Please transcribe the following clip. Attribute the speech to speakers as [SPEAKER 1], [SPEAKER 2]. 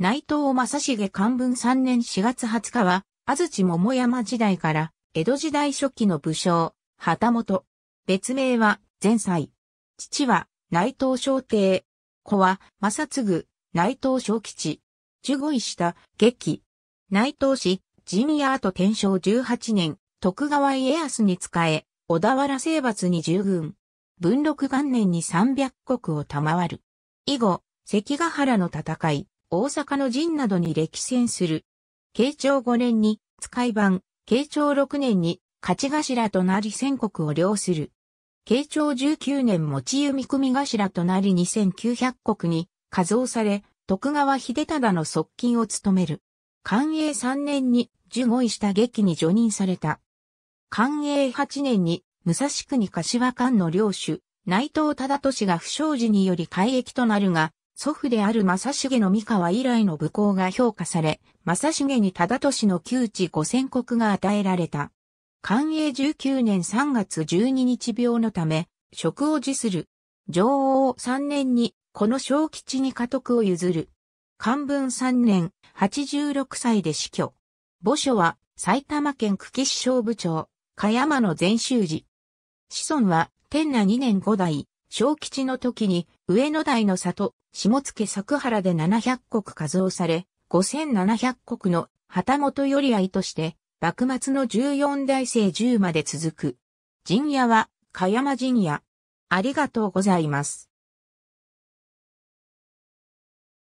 [SPEAKER 1] 内藤正重漢文3年4月20日は、安土桃山時代から、江戸時代初期の武将、旗本。別名は、前妻。父は、内藤昭帝。子は、正嗣、内藤昭吉。十五位した、劇。内藤氏、ジニアート天正18年、徳川家康に仕え、小田原征伐に従軍。文禄元年に300国を賜る。以後、関ヶ原の戦い、大阪の陣などに歴戦する。慶長5年に、使い版、慶長6年に、勝ち頭となり戦国を領する。慶長19年持ち弓組頭となり2900国に、加増され、徳川秀忠の側近を務める。寛永3年に、15位した劇に除任された。寛永8年に、武蔵国柏間の領主、内藤忠俊が不祥事により改役となるが、祖父である正重の三河以来の武功が評価され、正重に忠利の旧地五千国が与えられた。寛永19年3月12日病のため、職を辞する。上王3年に、この小吉に家督を譲る。寛文3年、86歳で死去。墓所は、埼玉県久喜市小部長、香山の禅宗寺。子孫は、天那2年5代、小吉の時に、上野台の里、下野作原で700石加をされ、5700石の旗本寄り合いとして、幕末の14代生10まで続く。陣屋は、かやま陣屋。あり
[SPEAKER 2] がとうございます。